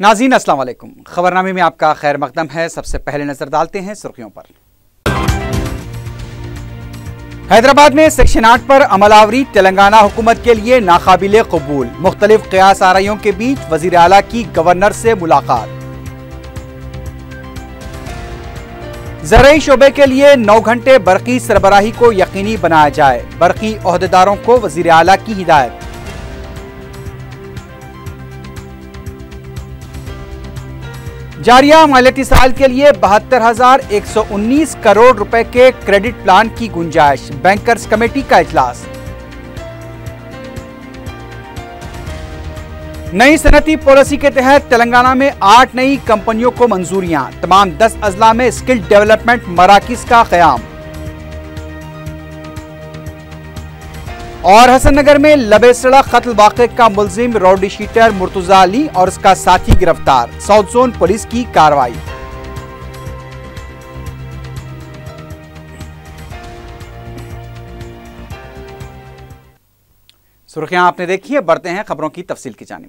नाजीन अस्सलाम वालेकुम खबरनामे में आपका खैर मकदम है सबसे पहले नजर डालते हैं सुर्खियों पर हैदराबाद में सेक्शन आठ पर अमलावरी तेलंगाना हुकूमत के लिए नाकाबिल कबूल मुख्तलिफ कयास आरयों के बीच वजीर अला की गवर्नर से मुलाकात जरिए शोबे के लिए नौ घंटे बरकी सरबराही को यकीनी बनाया जाए बरकी अहदेदारों को वजीर अला की हिदायत जारिया मालियाती साल के लिए बहत्तर हजार एक सौ उन्नीस करोड़ रुपए के क्रेडिट प्लान की गुंजाइश बैंकर्स कमेटी का इजलास नई सनती पॉलिसी के तहत तेलंगाना में आठ नई कंपनियों को मंजूरियां तमाम दस अजला में स्किल डेवलपमेंट मराकज का क्याम और हसन नगर में लबेसड़ा कत्ल वाक का मुलजिम रोडी शीटर मुर्तुजा अली और उसका साथी गिरफ्तार साउथ जोन पुलिस की कार्रवाई सुर्खियां आपने देखी है बढ़ते हैं खबरों की तफसील की जानी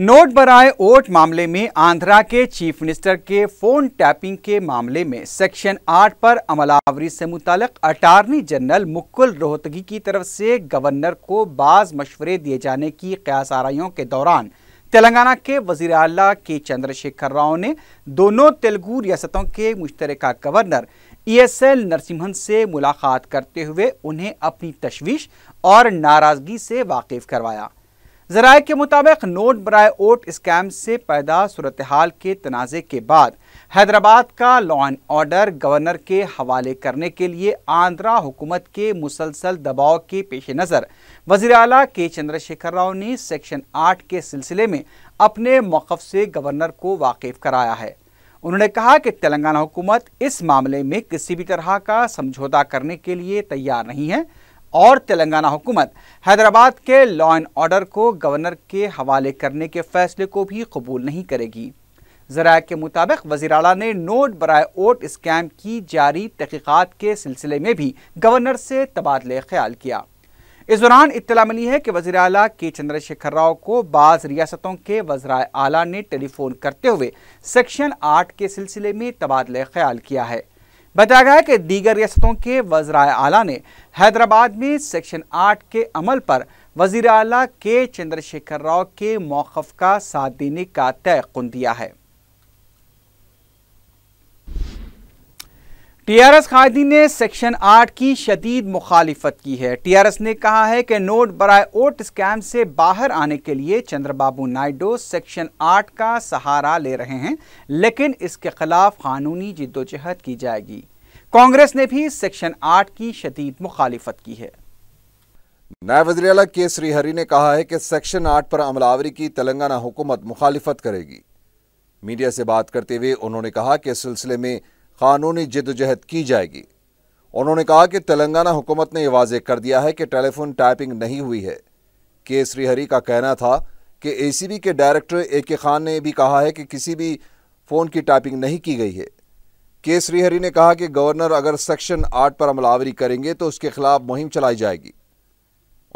नोट बराए ओट मामले में आंध्रा के चीफ मिनिस्टर के फोन टैपिंग के मामले में सेक्शन 8 पर अमलावरी से मुतल अटारनी जनरल मुकुल रोहतगी की तरफ से गवर्नर को बाज मशवरे दिए जाने की कयास आरइयों के दौरान तेलंगाना के वजीर अला के चंद्रशेखर राव ने दोनों तेलुगु रियासतों के मुश्तर governor E S L Narasimhan से मुलाकात करते हुए उन्हें अपनी तशवीश और नाराज़गी से वाकिफ करवाया जराये के मुताबिक नोट बरए वोट स्कैम से पैदा सूरत हाल के तनाज़े के बाद हैदराबाद का लॉ एंड ऑर्डर गवर्नर के हवाले करने के लिए आंध्रा हुकूमत के मुसलसल दबाव के पेश नज़र वजी अला के चंद्रशेखर राव ने सेक्शन आठ के सिलसिले में अपने मौक़ से गवर्नर को वाकिफ कराया है उन्होंने कहा कि तेलंगाना हुकूमत इस मामले में किसी भी तरह का समझौता करने के लिए तैयार नहीं है और तेलंगाना हुकूमत हैदराबाद के लॉ एंड ऑर्डर को गवर्नर के हवाले करने के फैसले को भी कबूल नहीं करेगी जरा के मुताबिक वजीर अला ने नोट बरए वोट स्कैम की जारी तहकीक़ात के सिलसिले में भी गवर्नर से तबादले ख्याल किया इस दौरान इतला मिली है कि वजी अला के चंद्रशेखर राव को बाज़ रियासतों के वजरा अला ने टेलीफोन करते हुए सेक्शन आठ के सिलसिले में तबादले ख्याल किया है बताया गया कि दीगर रियासतों के वजर आला ने हैदराबाद में सेक्शन आठ के अमल पर वजीर अला के चंद्रशेखर राव के मौक़ का साथ देने का तय कन दिया है टीआरएस कायदीन ने सेक्शन 8 की शदीद मुखालिफत की है टीआरएस ने कहा है कि नोट बरए वोट स्कैम से बाहर आने के लिए चंद्रबाबू नायडू सेक्शन 8 का सहारा ले रहे हैं लेकिन इसके खिलाफ कानूनी जिद्दोजहद की जाएगी कांग्रेस ने भी सेक्शन 8 की शदीद मुखालिफत की है नायब वजर अला के श्रीहरी ने कहा है कि सेक्शन आठ पर अमलावरी की तेलंगाना हुकूमत मुखालिफत करेगी मीडिया से बात करते हुए उन्होंने कहा कि सिलसिले में कानूनी जदोजहद की जाएगी उन्होंने कहा कि तेलंगाना हुकूमत ने यह वाजे कर दिया है कि टेलीफोन टाइपिंग नहीं हुई है के श्रीहरी का कहना था कि एसीबी के डायरेक्टर ए के खान ने भी कहा है कि किसी भी फ़ोन की टाइपिंग नहीं की गई है के श्रीहरी ने कहा कि गवर्नर अगर सेक्शन आठ पर अमलावरी करेंगे तो उसके खिलाफ मुहिम चलाई जाएगी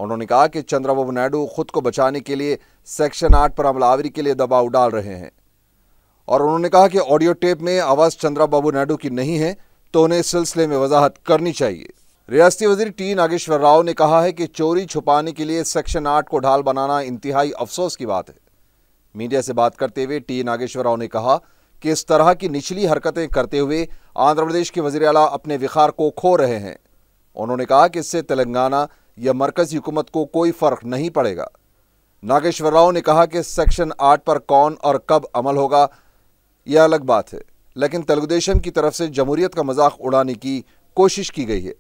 उन्होंने कहा कि चंद्रबाबू नायडू खुद को बचाने के लिए सेक्शन आठ पर अमलावरी के लिए दबाव डाल रहे हैं और उन्होंने कहा कि ऑडियो टेप में आवाज़ चंद्रा बाबू नायडू की नहीं है तो उन्हें इस सिलसिले में वजाहत करनी चाहिए रियासती वजीर टी नागेश्वर राव ने कहा है कि चोरी छुपाने के लिए सेक्शन आठ को ढाल बनाना इंतहाई अफसोस की बात है मीडिया से बात करते हुए टी नागेश्वर राव ने कहा कि इस तरह की निचली हरकतें करते हुए आंध्र प्रदेश के वजी अला अपने विखार को खो रहे हैं उन्होंने कहा कि इससे तेलंगाना या मरकजी हुकूमत को कोई फ़र्क नहीं पड़ेगा नागेश्वर राव ने कहा कि सेक्शन आठ पर कौन और कब अमल होगा यह अलग बात है लेकिन तेलुगुदेशम की तरफ से जमहूरियत का मजाक उड़ाने की कोशिश की गई है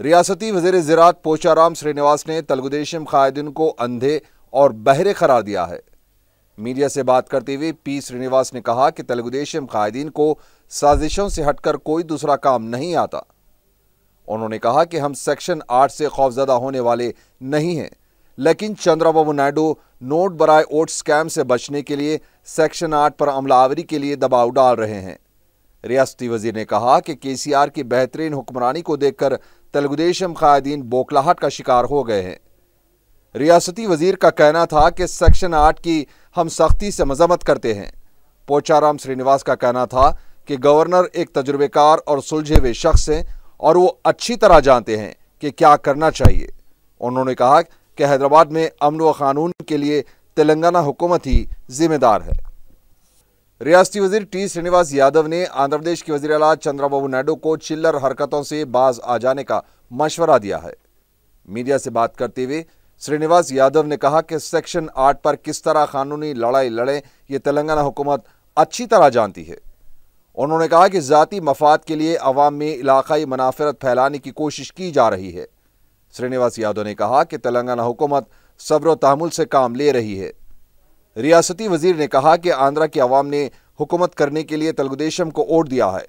रियासती वजीर ज़रात पोचाराम श्रीनिवास ने तेलुगुदेशम कायदीन को अंधे और बहरे करार दिया है मीडिया से बात करते हुए पी श्रीनिवास ने कहा कि तेलुगुदेशम कायदीन को साजिशों से हटकर कोई दूसरा काम नहीं आता उन्होंने कहा कि हम सेक्शन आठ से खौफजदा होने वाले नहीं हैं लेकिन चंद्राबाबू नायडू नोट बराए वोट स्कैम से बचने के लिए सेक्शन आठ पर अमलावरी के लिए दबाव डाल रहे हैं रियासती वजीर ने कहा कि केसीआर की बेहतरीन हुक्मरानी को देखकर तेलुगुदेशम कायदीन बोखलाहट का शिकार हो गए हैं रियासती वजीर का कहना था कि सेक्शन आठ की हम सख्ती से मजम्मत करते हैं पोचाराम श्रीनिवास का कहना था कि गवर्नर एक तजुर्बेकार और सुलझे हुए शख्स हैं और वो अच्छी तरह जानते हैं कि क्या करना चाहिए उन्होंने कहा कि हैदराबाद में अमन व क़ानून के लिए तेलंगाना हुकूमत ही जिम्मेदार है रियाती वजीर टी श्रीनिवास यादव ने आंध्र प्रदेश के वजी अला चंद्राबाबू नायडू को चिल्लर हरकतों से बाज आ जाने का मशवरा दिया है मीडिया से बात करते हुए श्रीनिवास यादव ने कहा कि सेक्शन आठ पर किस तरह कानूनी लड़ाई लड़े ये तेलंगाना हुकूमत अच्छी तरह जानती है उन्होंने कहा कि जाति मफाद के लिए अवाम में इलाकई मुनाफरत फैलाने की कोशिश की जा रही है श्रीनिवास यादव ने कहा कि तेलंगाना हुकूमत सब्र तहमुल से काम ले रही है रियासती वजीर ने कहा कि आंध्रा की आवाम ने हुकूमत करने के लिए तेलुगुदेशम को वोट दिया है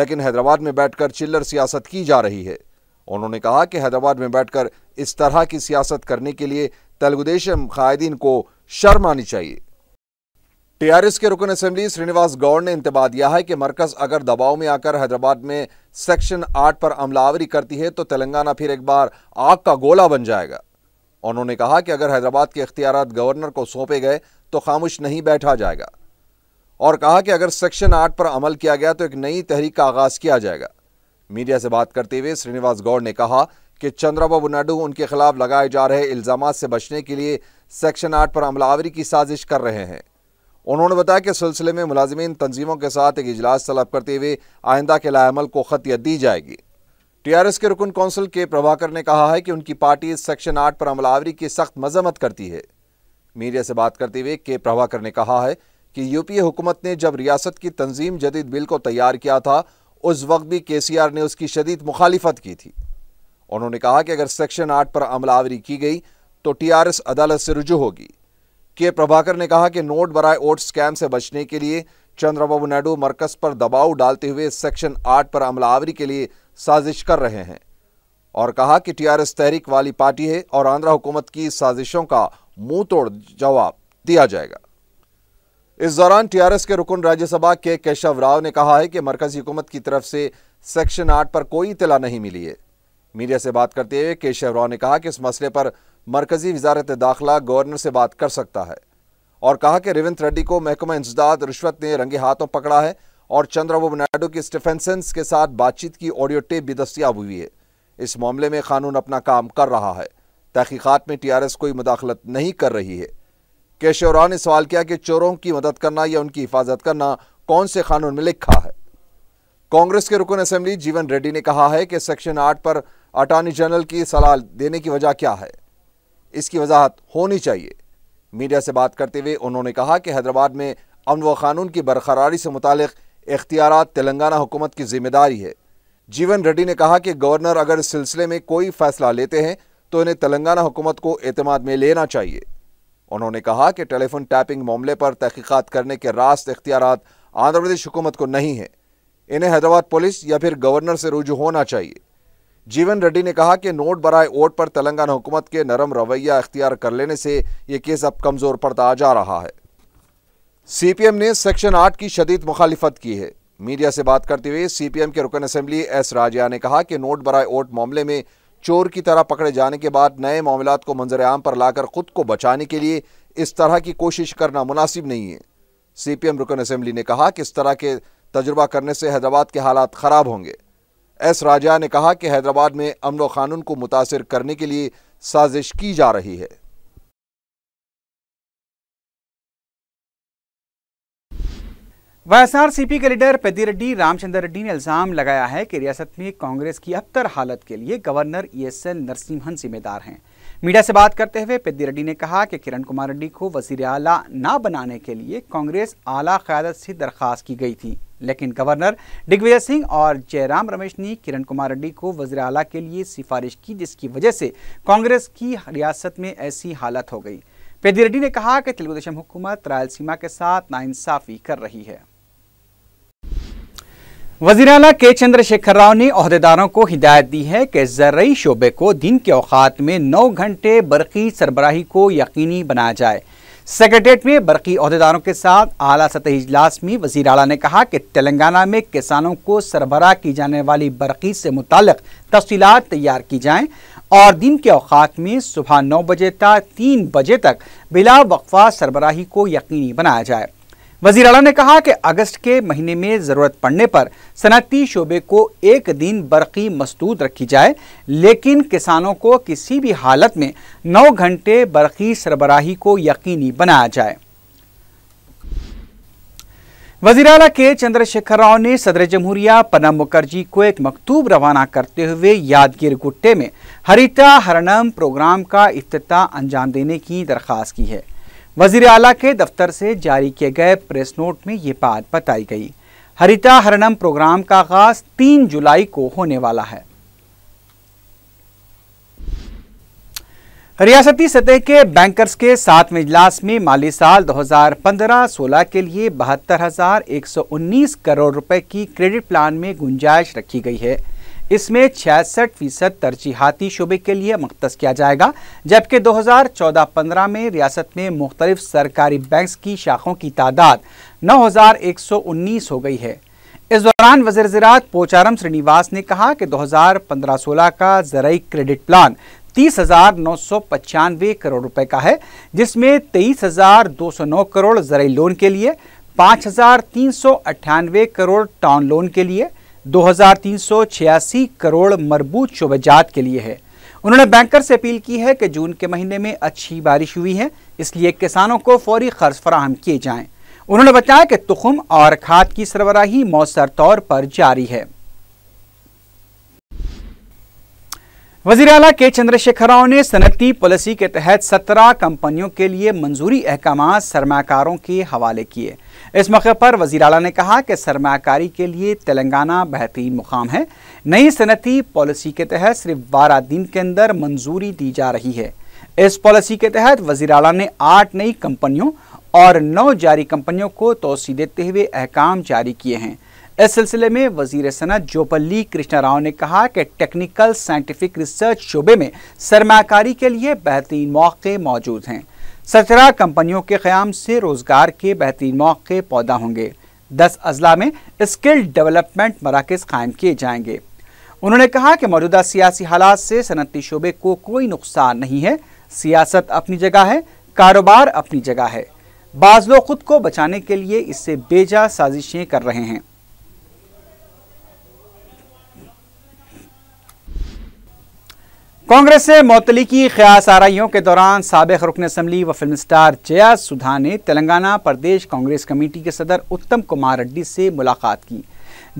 लेकिन हैदराबाद में बैठकर चिल्लर सियासत की जा रही है उन्होंने कहा कि हैदराबाद में बैठकर इस तरह की सियासत करने के लिए तेलुगुदेशम कायदीन को शर्म आनी चाहिए टीआरएस के रुकन असेंबली श्रीनिवास गौड़ ने इंतबा दिया है कि मरकज अगर दबाव में आकर हैदराबाद में सेक्शन आठ पर अमलावरी करती है तो तेलंगाना फिर एक बार आग का गोला बन जाएगा उन्होंने कहा कि अगर हैदराबाद के अख्तियार गवर्नर को सौंपे गए तो खामोश नहीं बैठा जाएगा और कहा कि अगर सेक्शन आठ पर अमल किया गया तो एक नई तहरीक का आगाज किया जाएगा मीडिया से बात करते हुए श्रीनिवास गौड़ ने कहा कि चंद्रबाबू नायडू उनके खिलाफ लगाए जा रहे इल्जाम से बचने के लिए सेक्शन आठ पर अमलावरी की साजिश कर रहे हैं उन्होंने बताया कि सिलसिले में मुलाजमीन तंजीमों के साथ एक इजलास तलब करते हुए आइंदा के लाल को खतियत दी जाएगी टीआरएस के रुकन कौंसिल के प्रभाकर ने कहा है कि उनकी पार्टी सेक्शन आठ पर अमलावरी की सख्त मजम्मत करती है मीडिया से बात करते हुए के प्रभाकर ने कहा है कि यूपीए हुकूमत ने जब रियासत की तंजीम जदीद बिल को तैयार किया था उस वक्त भी के सी आर ने उसकी शदीद मुखालिफत की थी उन्होंने कहा कि अगर सेक्शन आठ पर अमलावरी की गई तो टी आर एस अदालत से रुजू होगी के प्रभाकर ने कहा कि नोट बराए वोट स्कैम से बचने के लिए चंद्रबाबू नायडू मरकज पर दबाव डालते हुए सेक्शन आठ पर अमलावरी के लिए साजिश कर रहे हैं और कहा कि टीआरएस तहरीक वाली पार्टी है और आंध्र हुकूमत की साजिशों का मुंह तोड़ जवाब दिया जाएगा इस दौरान टीआरएस के रुकन राज्यसभा के केशव राव ने कहा है कि मरकजी हुकूमत की तरफ से सेक्शन आठ पर कोई इतला नहीं मिली है मीडिया से बात करते हुए केशव राव ने कहा कि इस मसले पर मरकजी वजारत दाखिला गवर्नर से बात कर सकता है और कहा कि रेवंत रेड्डी को महकमा इंसदाद रिश्वत ने रंगे हाथों पकड़ा है और चंद्रबाबू नायडू की स्टीफेंसन्स के साथ बातचीत की ऑडियो टेप भी दस्तियाब हुई है इस मामले में कानून अपना काम कर रहा है तहकीक़ात में टी आर एस कोई मुदाखलत नहीं कर रही है केशवराव ने सवाल किया कि चोरों की मदद करना या उनकी हिफाजत करना कौन से कानून में लिखा है कांग्रेस के रुकन असेंबली जीवन रेड्डी ने कहा है कि सेक्शन आठ पर अटॉर्नी जनरल की सलाह देने की वजह क्या है इसकी वजाहत होनी चाहिए मीडिया से बात करते हुए उन्होंने कहा कि हैदराबाद में अमन व क़ानून की बरकरारी से मुतल इख्तियार तेलंगाना हुकूमत की जिम्मेदारी है जीवन रेड्डी ने कहा कि गवर्नर अगर इस सिलसिले में कोई फैसला लेते हैं तो इन्हें तेलंगाना हुकूमत को अतमाद में लेना चाहिए उन्होंने कहा कि टेलीफोन टैपिंग मामले पर तहकीकत करने के रास्त इख्तियार आंध्र प्रदेश हुकूमत को नहीं है इन्हें हैदराबाद पुलिस या फिर गवर्नर से रुजू होना चाहिए जीवन रेड्डी ने कहा कि नोट बराए वोट पर तेलंगाना हुकूमत के नरम रवैया अख्तियार कर लेने से ये केस अब कमज़ोर पड़ता जा रहा है सीपीएम ने सेक्शन आठ की शदीद मुखालिफत की है मीडिया से बात करते हुए सीपीएम के रुकन असेंबली एस राजिया ने कहा कि नोट बराए वोट मामले में चोर की तरह पकड़े जाने के बाद नए मामला को मंजर आम पर लाकर खुद को बचाने के लिए इस तरह की कोशिश करना मुनासिब नहीं है सीपीएम रुकन असम्बली ने कहा कि इस तरह के तजुर्बा करने से हैदराबाद के हालात ख़राब होंगे एस राजा ने कहा कि हैदराबाद में अमन कानून को मुतासर करने के लिए साजिश की जा रही है वाईएसआरसीपी के लीडर पेदी रेड्डी रामचंद्र रेड्डी ने इल्जाम लगाया है कि रियासत में कांग्रेस की अबतर हालत के लिए गवर्नर ईएसएल नरसिम्हन जिम्मेदार हैं मीडिया से बात करते हुए पेदी रेड्डी ने कहा कि किरण कुमार रेड्डी को वजीर आला ना बनाने के लिए कांग्रेस आला क्यादत से दरख्वास्त की गई थी लेकिन गवर्नर दिग्विजय सिंह और जयराम रमेश ने किरण कुमार रेड्डी को वजर अला के लिए सिफारिश की जिसकी वजह से कांग्रेस की रियासत में ऐसी हालत हो गई पेदी रेड्डी ने कहा कि तेलुगुदेशम हुकूमत रायलसीमा के साथ नाइंसाफी कर रही है वजीर अला के चंद्रशेखर राव ने अहदेदारों को हिदायत दी है कि जरई शोबे को दिन के औकात में नौ घंटे बरकी सरबराही को यकीनी बनाया जाए सेक्रेटेट में बरकी अहदेदारों के साथ आला सतह इजलास में वजीर अला ने कहा कि तेलंगाना में किसानों को सरबरा की जाने वाली बरकी से मुतक तफसीत तैयार की जाएँ और दिन के अवकात में सुबह नौ बजे तक तीन बजे तक बिला वकफा सरबराही को यकीनी बनाया जाए वजीर अला ने कहा कि अगस्त के महीने में ज़रूरत पड़ने पर सनती शोबे को एक दिन बरक़ी मस्तूद रखी जाए लेकिन किसानों को किसी भी हालत में नौ घंटे बरक़ी सरबराही को यकीनी बनाया जाए वजीर अला के चंद्रशेखर राव ने सदर जमहूरिया पनम मुखर्जी को एक मकतूब रवाना करते हुए यादगिर गुट्टे में हरिता हरनम प्रोग्राम का अफ्त अंजाम देने की दरख्वास्त की है वजीर अला के दफ्तर से जारी किए गए प्रेस नोट में ये बात बताई गई हरिता हरणम प्रोग्राम का आगाज तीन जुलाई को होने वाला है रियासती सतह के बैंकर्स के सातवें इजलास में माली साल 2015-16 के लिए बहत्तर करोड़ रुपए की क्रेडिट प्लान में गुंजाइश रखी गई है इसमें छियासठ फीसद तरजीहती शुबे के लिए मख्त किया जाएगा जबकि 2014-15 में रियासत में मुख्तलिफ सरकारी बैंक की शाखों की तादाद 9,119 हो गई है इस दौरान वजर ज़रात पोचारम श्रीनिवास ने कहा कि 2015-16 का जरिए क्रेडिट प्लान तीस हजार नौ सौ पचानवे करोड़ रुपए का है जिसमें तेईस हजार दो सौ नौ करोड़ जरिए लोन के लिए पाँच हजार तीन सौ अट्ठानवे करोड़ टाउन लोन के लिए 2,386 करोड़ मरबूत शुभजात के लिए है उन्होंने बैंकर से अपील की है कि जून के महीने में अच्छी बारिश हुई है इसलिए किसानों को फौरी कर्ज फराहम किए जाए उन्होंने बताया कि तुखम और खाद की सरबराही मौसर तौर पर जारी है वजीर अला के चंद्रशेखर राव ने सनती पॉलिसी के तहत सत्रह कंपनियों के लिए मंजूरी अहकाम सरमाकारों के हवाले किए इस मौके पर वजीर अला ने कहा कि सरमाकारी के लिए तेलंगाना बेहतरीन मुकाम है नई सनती पॉलिसी के तहत सिर्फ बारह दिन के अंदर मंजूरी दी जा रही है इस पॉलिसी के तहत वजीर अला ने आठ नई कंपनियों और नौ जारी कंपनियों को तोसी देते हुए अहकाम जारी किए हैं इस सिलसिले में वजीर सनत जोपल्ली कृष्णा राव ने कहा कि टेक्निकल साइंटिफिक रिसर्च शोबे में सरमाकारी के लिए बेहतरीन मौके मौजूद हैं सरचरा कंपनियों के क्याम से रोजगार के बेहतरीन मौके पौधा होंगे दस अजला में स्किल डेवलपमेंट मराकज कायम किए जाएंगे उन्होंने कहा कि मौजूदा सियासी हालात से सनती शोबे को कोई नुकसान नहीं है सियासत अपनी जगह है कारोबार अपनी जगह है बाज लोग खुद को बचाने के लिए इससे बेजा साजिशें कर रहे हैं कांग्रेस से मौतली की ख्यास आरइयों के दौरान सबक रुकन असम्बली व फिल्म स्टार जया सुधा ने तेलंगाना प्रदेश कांग्रेस कमेटी के सदर उत्तम कुमार रेड्डी से मुलाकात की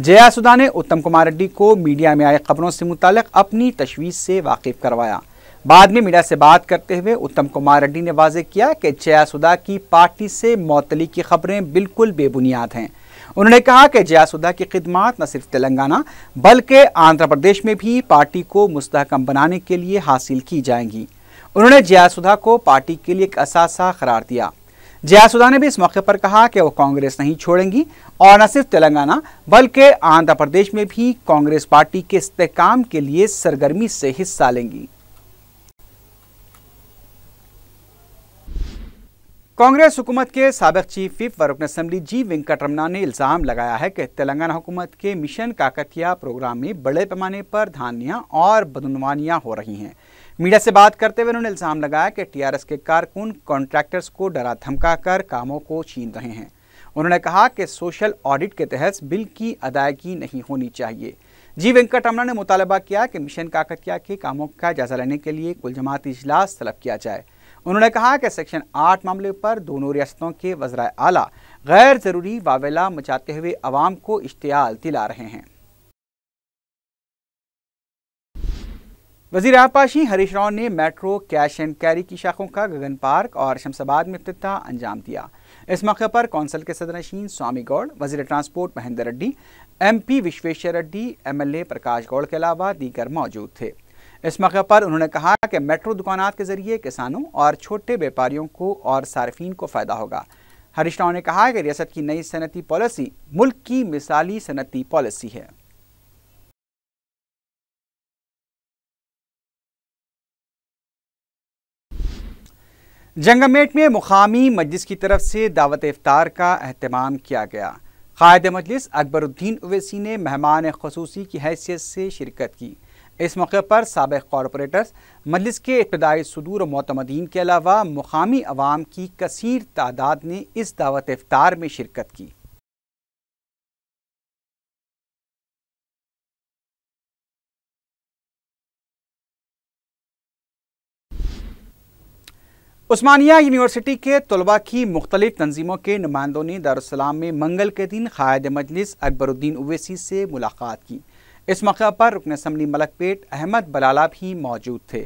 जया सुधा ने उत्तम कुमार रेड्डी को मीडिया में आए खबरों से मुतक अपनी तशवीश से वाकिफ करवाया बाद में मीडिया से बात करते हुए उत्तम कुमार रेड्डी ने वाजे किया कि जया सुधा की पार्टी से मौतली की खबरें बिल्कुल बेबुनियाद हैं उन्होंने कहा कि जयासुदा की खिदमत न सिर्फ तेलंगाना बल्कि आंध्र प्रदेश में भी पार्टी को मुस्तकम बनाने के लिए हासिल की जाएंगी उन्होंने जयासुदा को पार्टी के लिए एक असासा करार दिया जयासुदा ने भी इस मौके पर कहा कि वो कांग्रेस नहीं छोड़ेंगी और न सिर्फ तेलंगाना बल्कि आंध्र प्रदेश में भी कांग्रेस पार्टी के इस्तेकाम के लिए सरगर्मी से हिस्सा लेंगी कांग्रेस हुकूमत के सबक चीफ विप व रुकन असम्बली जी वेंकट रमना ने इल्ज़ाम लगाया है कि तेलंगाना हुकूमत के मिशन काकतिया प्रोग्राम में बड़े पैमाने पर धानियाँ और बदनवानियाँ हो रही हैं मीडिया से बात करते हुए उन्होंने इल्ज़ाम लगाया कि टीआरएस के कारकुन कॉन्ट्रैक्टर्स को डरा धमका कर कामों को छीन रहे हैं उन्होंने कहा कि सोशल ऑडिट के तहत बिल की अदायगी नहीं होनी चाहिए जी वेंकट रमना ने मुतालबा किया कि मिशन काकतिया के कामों का जायजा लेने के लिए कुल जमाती इजलास तलब किया जाए उन्होंने कहा कि सेक्शन आठ मामले पर दोनों रियासतों के वजरा आला गैर ज़रूरी वावेला मचाते हुए अवाम को इश्तियाल दिला रहे हैं वजीर आबपाशी हरीश राव ने मेट्रो कैश एंड कैरी की शाखों का गगन पार्क और शमशाबाद में अफ्तः अंजाम दिया इस मौके पर कौंसिल के सदर नशीन स्वामी गौड़ वजीर transport Mahender Reddy M P Vishweshwar Reddy M L A Prakash Goud के अलावा दीगर मौजूद थे इस मौके पर उन्होंने कहा कि मेट्रो दुकानात के जरिए किसानों और छोटे व्यापारियों को और सार्फिन को फ़ायदा होगा हरीश राव ने कहा कि रियासत की नई सनती पॉलिसी मुल्क की मिसाली सनती पॉलिसी है जंगमेट में मुकामी मजलिस की तरफ से दावत इफ्तार का अहतमाम किया गया कायद मजलिस अकबरुद्दीन अवैसी ने मेहमान खसूसी की हैसियत से शिरकत की इस मौके पर सबक कॉरपोरेटर्स मजलिस के इब्तदाई सदूर मतमदीन के अलावा मुकामी अवाम की कसर तादाद ने इस दावत अफ्तार में शिरकत की उस्मानिया यूनिवर्सिटी के तलबा की मुख्तलिफ तनजीमों के नुमाइंदों ने दारुसलाम में मंगल के दिन कायद मजलिस अकबरुद्दीन अवैसी से मुलाकात की इस मौके पर रुकन असम्बली मलकपेट अहमद बलाला भी मौजूद थे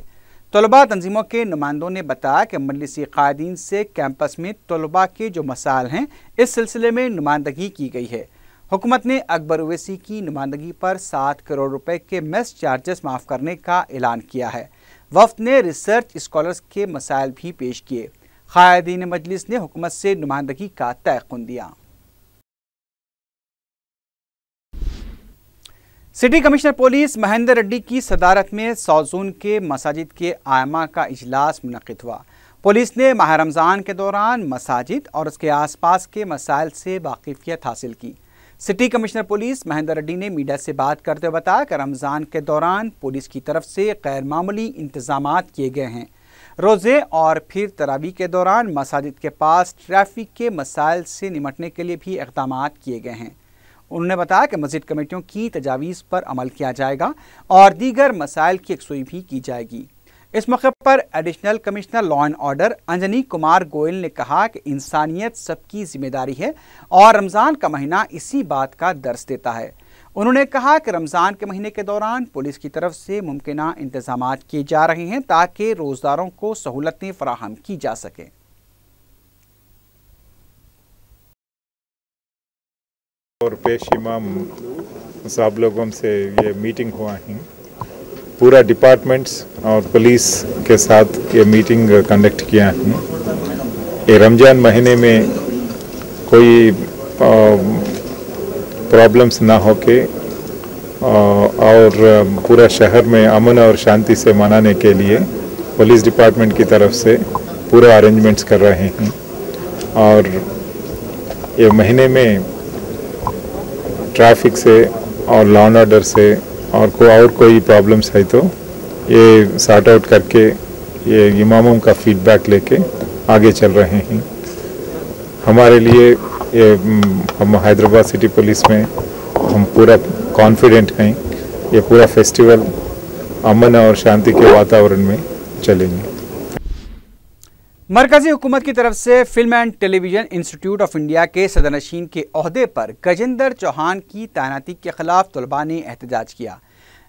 तलबा तंजीमों के नुमाइंदों ने बताया कि मलिसी कायदीन से कैंपस में तलबा के जो मसाल हैं इस सिलसिले में नुमाइंदगी की गई है हुकूमत ने अकबर ओवैसी की नुमाइंदगी पर सात करोड़ रुपए के मेस चार्जेस माफ़ करने का ऐलान किया है वफ्त ने रिसर्च स्कॉलर्स के मसाइल भी पेश किए कायदीन मजलिस ने हुकूमत से नुमाइंदगी का तयन दिया city commissioner police Mahender Reddy की सदारत में सौजून के मसाजिद के आयमा का इजलास मुनद हुआ पुलिस ने माह रमज़ान के दौरान मसाजिद और उसके आसपास के मसाइल से वाकफियत हासिल की city commissioner police Mahender Reddy ने मीडिया से बात करते हुए बताया कि रमज़ान के दौरान पुलिस की तरफ से गैरमामूली इंतजाम किए गए हैं रोज़े और फिर तरावी के दौरान मसाजिद के पास ट्रैफिक के मसाइल से निमटने के लिए भी इकदाम किए गए हैं उन्होंने बताया कि मस्जिद कमेटियों की तजावीज़ पर अमल किया जाएगा और दीगर मसाइल की यकसोई भी की जाएगी इस मौके पर additional commissioner law and order Anjani Kumar Goyal ने कहा कि इंसानियत सबकी जिम्मेदारी है और रमज़ान का महीना इसी बात का दर्स देता है उन्होंने कहा कि रमज़ान के महीने के दौरान पुलिस की तरफ से मुमकिन इंतजाम किए जा रहे हैं ताकि रोज़दारों को सहूलतें फराहम की जा सकें और पेश इमाम साहब लोगों से ये मीटिंग हुआ है पूरा डिपार्टमेंट्स और पुलिस के साथ ये मीटिंग कंडक्ट किया है ये रमज़ान महीने में कोई प्रॉब्लम्स ना हो के और पूरा शहर में अमन और शांति से मनाने के लिए पुलिस डिपार्टमेंट की तरफ से पूरा अरेंजमेंट्स कर रहे हैं और ये महीने में ट्रैफिक से और एंड ऑर्डर से और को और कोई प्रॉब्लम्स है तो ये सॉर्ट आउट करके ये इमामों का फीडबैक लेके आगे चल रहे हैं हमारे लिए ये हम हैदराबाद सिटी पुलिस में हम पूरा कॉन्फिडेंट हैं ये पूरा फेस्टिवल अमन और शांति के वातावरण में चलेंगे मरकजी हुकूमत की तरफ से film and television institute of India के सदर नशीन के अहदे पर गजेंद्र चौहान की तैनाती के खिलाफ तलबा ने एहतजाज किया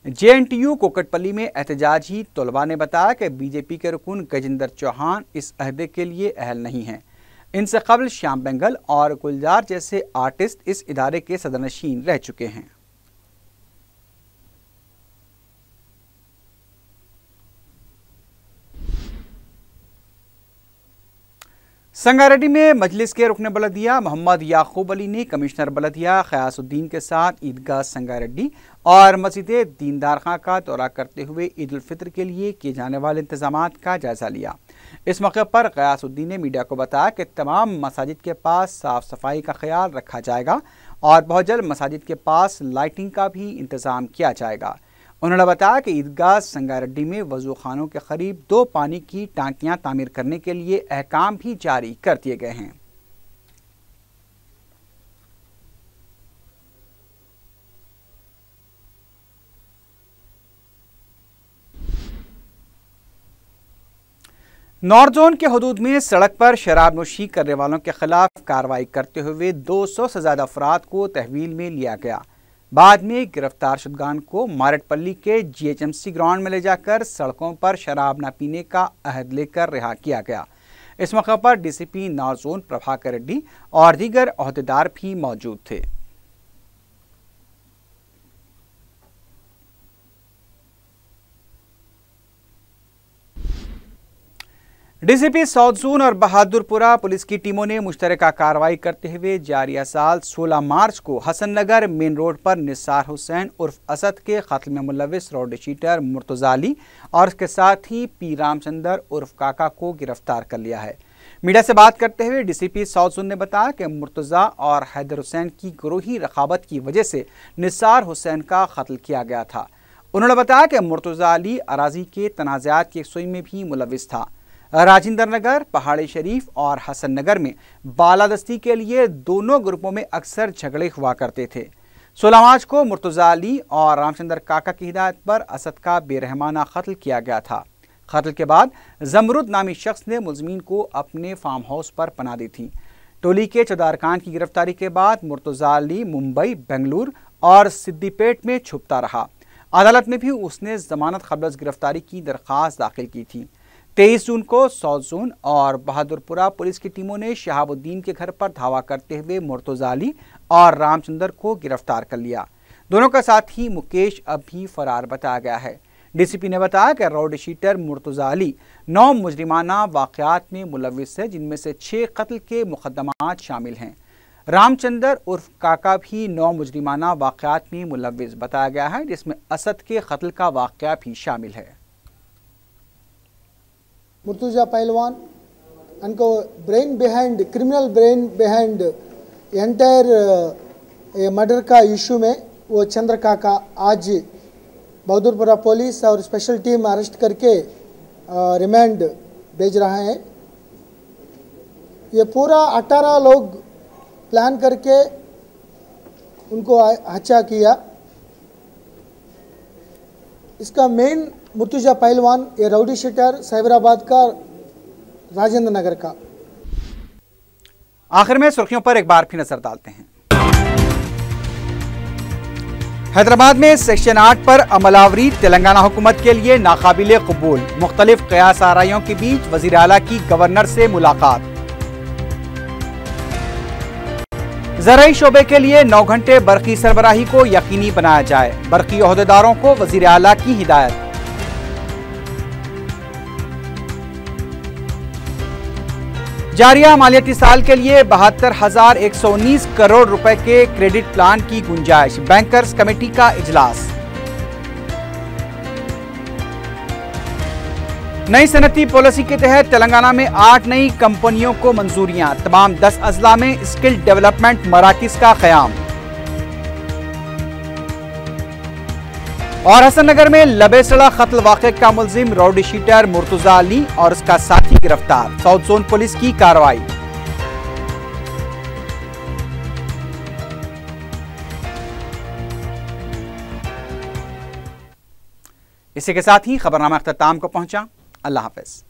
J N T U Kukatpally में एहतजाज ही तलबा ने बताया कि बीजेपी के रुकन गजेंद्र चौहान इस अहदे के लिए अहल नहीं हैं इनसे कबल श्याम बेंगल और गुलजार जैसे आर्टिस्ट इस इदारे के सदर नशीन रह चुके हैं संगारेड्डी में मजलिस के रुकन बलदिया मोहम्मद याकूब अली ने कमिश्नर बलदिया खयासुद्दीन के साथ ईदगाह संगारेड्डी और मस्जिद दीनदार खां का दौरा करते हुए ईद फितर के लिए किए जाने वाले इंतजाम का जायजा लिया इस मौके पर कयासुद्दीन ने मीडिया को बताया कि तमाम मसाजिद के पास साफ सफाई का ख्याल रखा जाएगा और बहुत जल्द मसाजिद के पास लाइटिंग का भी इंतज़ाम किया जाएगा उन्होंने बताया कि ईदगाह संगारेड्डी में वजू खानों के करीब दो पानी की टांकियां तामीर करने के लिए अहकाम भी जारी कर दिए गए हैं नॉर्थ जोन के हदूद में सड़क पर शराब नोशी करने वालों के खिलाफ कार्रवाई करते हुए 200 से ज़्यादा अफराद को तहवील में लिया गया बाद में गिरफ्तार शुदगान को मारटपल्ली के जीएचएमसी ग्राउंड में ले जाकर सड़कों पर शराब न पीने का अहद लेकर रिहा किया गया इस मौके पर डीसीपी नारजोन प्रभाकर रेड्डी और दीगर अहदेदार भी मौजूद थे डीसीपी सौदसून और बहादुरपुरा पुलिस की टीमों ने मुश्तरका कार्रवाई करते हुए जारिया साल 16 मार्च को हसन नगर मेन रोड पर निसार हुसैन उर्फ असद के कत्ल में मुलविस रोड शीटर मुर्तजाली और उसके साथ ही पी रामचंदर उर्फ काका को गिरफ्तार कर लिया है मीडिया से बात करते हुए डीसीपी सौदसून ने बताया कि मुर्तज़ा और हैदर हुसैन की ग्रोही रखावत की वजह से निसार हुसैन का कत्ल किया गया था उन्होंने बताया कि मुर्तज़ा अली अराजी के तनाज़ात की सुई में भी मुलविस था राजेंद्र नगर पहाड़ी शरीफ और हसन नगर में बालादस्ती के लिए दोनों ग्रुपों में अक्सर झगड़े हुआ करते थे सोलह मार्च को मुर्तज़ा अली और रामचंद्र काका की हिदायत पर असद का बेरहमाना कत्ल किया गया था कत्ल के बाद जमरुद नामी शख्स ने मुजमिन को अपने फार्म हाउस पर पना दी थी टोली के चौदार खान की गिरफ्तारी के बाद मुर्तज़ा अली मुंबई बेंगलुरु और सिद्दीपेट में छुपता रहा अदालत में भी उसने जमानत खबरज गिरफ्तारी की दरख्वास्त दाखिल की थी तेईस जून को सौजून और बहादुरपुरा पुलिस की टीमों ने शहाबुद्दीन के घर पर धावा करते हुए मुर्तजा अली और रामचंदर को गिरफ्तार कर लिया दोनों का साथ ही मुकेश अब भी फरार बताया गया है डीसीपी ने बताया कि रोड शीटर मुर्तजा अली नौ मुजरिमाना वाकयात में मुलविस है जिनमें से छः कत्ल के मुकदमात शामिल हैं रामचंदर उर्फ काका भी नौ मुजरिमाना वाकयात में मुलविस बताया गया है जिसमें असद के कत्ल का वाक़ भी शामिल है Murtuza Pahalwan and brain behind criminal brain behind entire murder का इश्यू में वो चंद्रका आज बहादुरपुरा पुलिस और स्पेशल टीम अरेस्ट करके रिमांड भेज रहे हैं ये पूरा अठारह लोग प्लान करके उनको हत्या किया इसका मेन मुर्तुजा पहलवान ये राउडी शटर साइबराबाद का राजेंद्र नगर का आखिर में सुर्खियों पर एक बार फिर नजर डालते हैं हैदराबाद में सेक्शन आठ पर अमलावरी तेलंगाना हुकूमत के लिए नाकाबिल कबूल मुख्तलिफ कयास आरइयों के बीच वजीर अला की गवर्नर से मुलाकात जरिए शोबे के लिए नौ घंटे बरकी सरबराही को यकीनी बनाया जाए बरकी अहदेदारों को वजीर आला की हिदायत जारिया मालियाती साल के लिए बहत्तर हजार एक सौ उन्नीस करोड़ रुपए के क्रेडिट प्लान की गुंजाइश बैंकर्स कमेटी का इजलास नई सनती पॉलिसी के तहत तेलंगाना में आठ नई कंपनियों को मंजूरियां तमाम दस अजला में स्किल डेवलपमेंट मराकज का क्याम और हसन नगर में लबेसड़ा कत्ल वाक का मुलजिम रोड शीटर मुर्तुजा अली और उसका साथी गिरफ्तार साउथ जोन पुलिस की कार्रवाई इसी के साथ ही खबरनामा अख्ताम को पहुंचा अल्लाह हाफिज